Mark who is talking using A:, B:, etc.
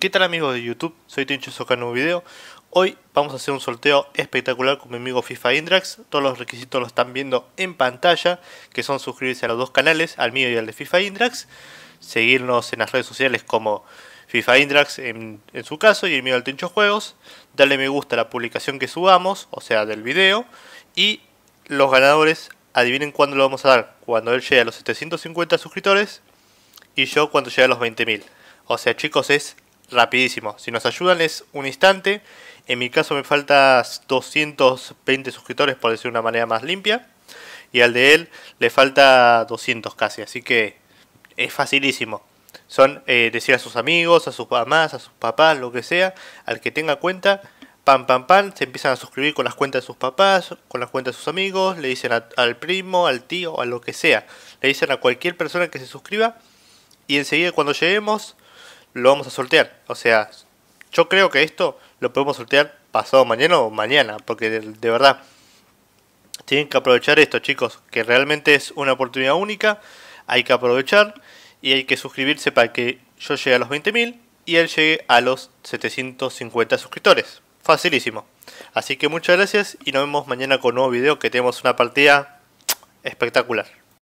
A: ¿Qué tal amigos de YouTube? Soy Tincho un Video. Hoy vamos a hacer un sorteo espectacular con mi amigo FIFA Indrax. Todos los requisitos los están viendo en pantalla, que son suscribirse a los dos canales, al mío y al de FIFA Indrax. Seguirnos en las redes sociales como FIFA Indrax en, su caso y el mío al Tincho Juegos. Darle me gusta a la publicación que subamos, o sea del video. Y los ganadores, adivinen cuándo lo vamos a dar. Cuando él llegue a los 750 suscriptores y yo cuando llegue a los 20.000. O sea chicos es rapidísimo. Si nos ayudan es un instante. En mi caso me faltan 220 suscriptores, por decir una manera más limpia. Y al de él le falta 200 casi. Así que es facilísimo. Son eh, decir a sus amigos, a sus mamás, a sus papás, lo que sea, al que tenga cuenta, pam, pam, pam, se empiezan a suscribir con las cuentas de sus papás, con las cuentas de sus amigos, le dicen al primo, al tío, a lo que sea. Le dicen a cualquier persona que se suscriba y enseguida cuando lleguemos lo vamos a sortear. O sea, yo creo que esto lo podemos sortear pasado mañana o mañana, porque de, verdad tienen que aprovechar esto, chicos, que realmente es una oportunidad única, hay que aprovechar y hay que suscribirse para que yo llegue a los 20.000 y él llegue a los 750 suscriptores. Facilísimo. Así que muchas gracias y nos vemos mañana con un nuevo video que tenemos una partida espectacular.